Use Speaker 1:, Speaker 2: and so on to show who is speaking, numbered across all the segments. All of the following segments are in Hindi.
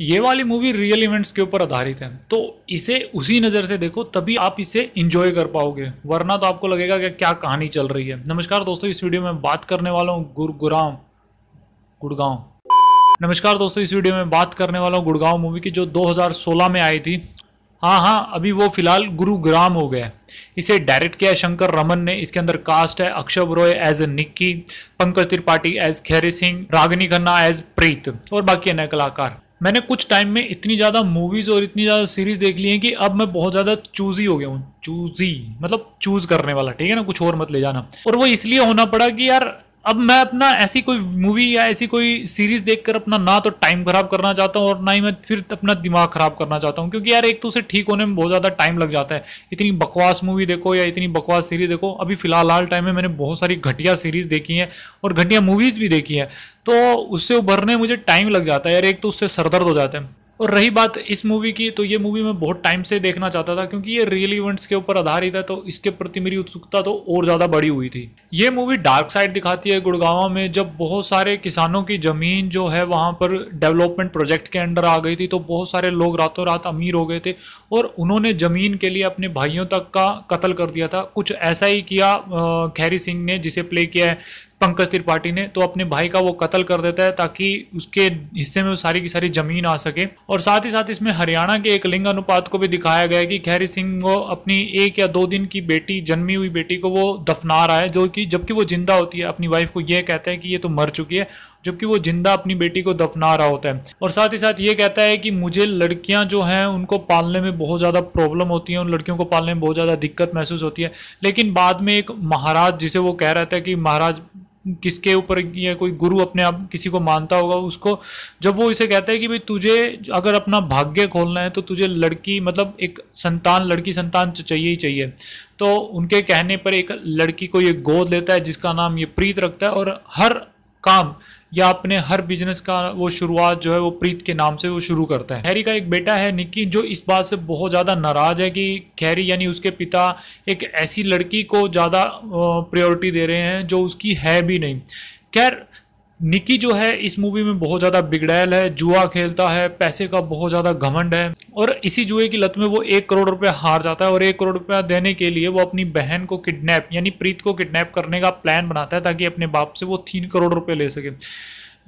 Speaker 1: ये वाली मूवी रियल इवेंट्स के ऊपर आधारित है तो इसे उसी नज़र से देखो तभी आप इसे इंजॉय कर पाओगे वरना तो आपको लगेगा कि क्या कहानी चल रही है नमस्कार दोस्तों इस वीडियो में बात करने वाला हूँ गुरगुराम गुड़गांव नमस्कार दोस्तों इस वीडियो में बात करने वाला हूँ गुड़गांव मूवी की जो 2016 में आई थी हाँ हाँ अभी वो फिलहाल गुरुग्राम हो गया इसे डायरेक्ट किया शंकर रमन ने इसके अंदर कास्ट है Akshay Roy as Nikki Pankaj Tripathi as Khairi Singh Ragini Khanna as Preet और बाकी अन्य कलाकार मैंने कुछ टाइम में इतनी ज़्यादा मूवीज़ और इतनी ज़्यादा सीरीज़ देख ली हैं कि अब मैं बहुत ज़्यादा चूजी हो गया हूँ चूजी मतलब चूज़ करने वाला ठीक है ना कुछ और मत ले जाना और वो इसलिए होना पड़ा कि यार अब मैं अपना ऐसी कोई मूवी या ऐसी कोई सीरीज देखकर अपना ना तो टाइम खराब करना चाहता हूँ और ना ही मैं फिर अपना दिमाग खराब करना चाहता हूँ क्योंकि यार एक तो उसे ठीक होने में बहुत ज़्यादा टाइम लग जाता है इतनी बकवास मूवी देखो या इतनी बकवास सीरीज देखो अभी फिलहाल हाल टाइम में मैंने बहुत सारी घटिया सीरीज देखी है और घटिया मूवीज़ भी देखी है तो उससे उभरने मुझे टाइम लग जाता है यार एक तो उससे सरदर्द हो जाता है और रही बात इस मूवी की तो ये मूवी मैं बहुत टाइम से देखना चाहता था क्योंकि ये रियल इवेंट्स के ऊपर आधारित है तो इसके प्रति मेरी उत्सुकता तो और ज़्यादा बढ़ी हुई थी ये मूवी डार्क साइड दिखाती है गुड़गांव में जब बहुत सारे किसानों की ज़मीन जो है वहाँ पर डेवलपमेंट प्रोजेक्ट के अंडर आ गई थी तो बहुत सारे लोग रातों रात अमीर हो गए थे और उन्होंने ज़मीन के लिए अपने भाइयों तक का कत्ल कर दिया था कुछ ऐसा ही किया खैरी सिंह ने जिसे प्ले किया है पंकज त्रिपाठी ने तो अपने भाई का वो कत्ल कर देता है ताकि उसके हिस्से में सारी की सारी जमीन आ सके और साथ ही साथ इसमें हरियाणा के एक लिंग अनुपात को भी दिखाया गया है कि खैरी सिंह वो अपनी एक या दो दिन की बेटी जन्मी हुई बेटी को वो दफना रहा है जो कि जबकि वो जिंदा होती है अपनी वाइफ को यह कहता है कि ये तो मर चुकी है जबकि वो जिंदा अपनी बेटी को दफना रहा होता है और साथ ही साथ ये कहता है कि मुझे लड़कियां जो हैं उनको पालने में बहुत ज़्यादा प्रॉब्लम होती है उन लड़कियों को पालने में बहुत ज़्यादा दिक्कत महसूस होती है लेकिन बाद में एक महाराज जिसे वो कह रहा था कि महाराज किसके ऊपर या कोई गुरु अपने आप किसी को मानता होगा उसको जब वो इसे कहता है कि भाई तुझे अगर अपना भाग्य खोलना है तो तुझे लड़की मतलब एक संतान लड़की संतान तो चाहिए ही चाहिए तो उनके कहने पर एक लड़की को ये गोद लेता है जिसका नाम ये प्रीत रखता है और हर काम या अपने हर बिजनेस का वो शुरुआत जो है वो प्रीत के नाम से वो शुरू करता है हैरी का एक बेटा है निक्की जो इस बात से बहुत ज़्यादा नाराज़ है कि खैरी यानी उसके पिता एक ऐसी लड़की को ज़्यादा प्रायोरिटी दे रहे हैं जो उसकी है भी नहीं खैर निकी जो है इस मूवी में बहुत ज़्यादा बिगड़ैल है जुआ खेलता है पैसे का बहुत ज़्यादा घमंड है और इसी जुए की लत में वो एक करोड़ रुपया हार जाता है और एक करोड़ रुपया देने के लिए वो अपनी बहन को किडनैप यानी प्रीत को किडनैप करने का प्लान बनाता है ताकि अपने बाप से वो तीन करोड़ रुपये ले सके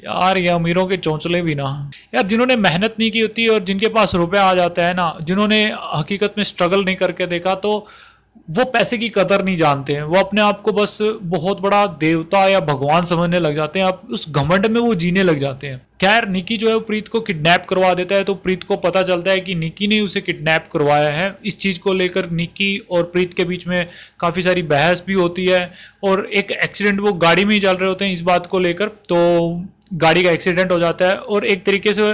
Speaker 1: यार ये अमीरों के चौंचले भी ना यार जिन्होंने मेहनत नहीं की होती और जिनके पास रुपया आ जाता है ना जिन्होंने हकीकत में स्ट्रगल नहीं करके देखा तो वो पैसे की कदर नहीं जानते हैं वो अपने आप को बस बहुत बड़ा देवता या भगवान समझने लग जाते हैं आप उस घमंड में वो जीने लग जाते हैं खैर निकी जो है वो प्रीत को किडनैप करवा देता है तो प्रीत को पता चलता है कि निकी ने उसे किडनैप करवाया है इस चीज़ को लेकर निकी और प्रीत के बीच में काफ़ी सारी बहस भी होती है और एक एक्सीडेंट वो गाड़ी में ही चल रहे होते हैं इस बात को लेकर तो गाड़ी का एक्सीडेंट हो जाता है और एक तरीके से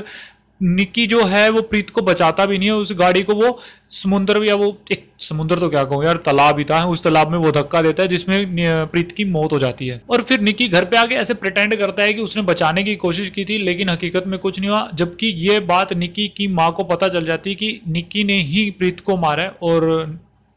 Speaker 1: निकी जो है वो प्रीत को बचाता भी नहीं है उस गाड़ी को वो समुद्र या वो एक समुद्र तो क्या कहूँ यार तालाब ही था उस तालाब में वो धक्का देता है जिसमें प्रीत की मौत हो जाती है और फिर निकी घर पे आके ऐसे प्रटेंड करता है कि उसने बचाने की कोशिश की थी लेकिन हकीकत में कुछ नहीं हुआ जबकि ये बात निकी की माँ को पता चल जाती है कि निकी ने ही प्रीत को मारा है और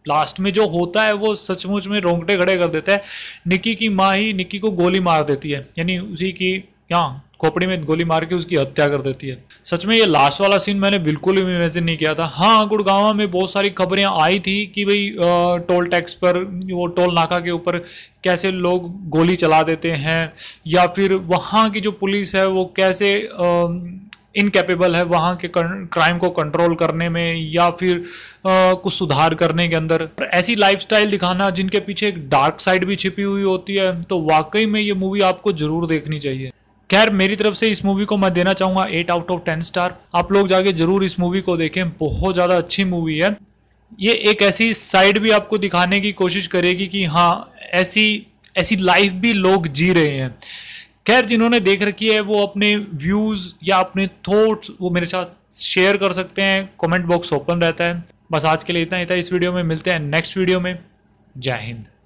Speaker 1: लास्ट में जो होता है वो सचमुच में रोंगटे खड़े कर देता है निकी की माँ ही निकी को गोली मार देती है यानी उसी की यहाँ खोपड़ी में गोली मार के उसकी हत्या कर देती है सच में ये लास्ट वाला सीन मैंने बिल्कुल भी इमेजिन नहीं किया था हाँ गुड़गावा में बहुत सारी खबरें आई थी कि भाई टोल टैक्स पर वो टोल नाका के ऊपर कैसे लोग गोली चला देते हैं या फिर वहाँ की जो पुलिस है वो कैसे इनकेपेबल है वहाँ के क्राइम को कंट्रोल करने में या फिर आ, कुछ सुधार करने के अंदर ऐसी लाइफस्टाइल दिखाना जिनके पीछे एक डार्क साइड भी छिपी हुई होती है तो वाकई में ये मूवी आपको ज़रूर देखनी चाहिए खैर मेरी तरफ से इस मूवी को मैं देना चाहूंगा eight out of ten star आप लोग जाके जरूर इस मूवी को देखें बहुत ज़्यादा अच्छी मूवी है ये एक ऐसी साइड भी आपको दिखाने की कोशिश करेगी कि हाँ ऐसी ऐसी लाइफ भी लोग जी रहे हैं खैर जिन्होंने देख रखी है वो अपने व्यूज़ या अपने थॉट्स वो मेरे साथ शेयर कर सकते हैं कमेंट बॉक्स ओपन रहता है बस आज के लिए इतना ही था इस वीडियो में मिलते हैं नेक्स्ट वीडियो में जय हिंद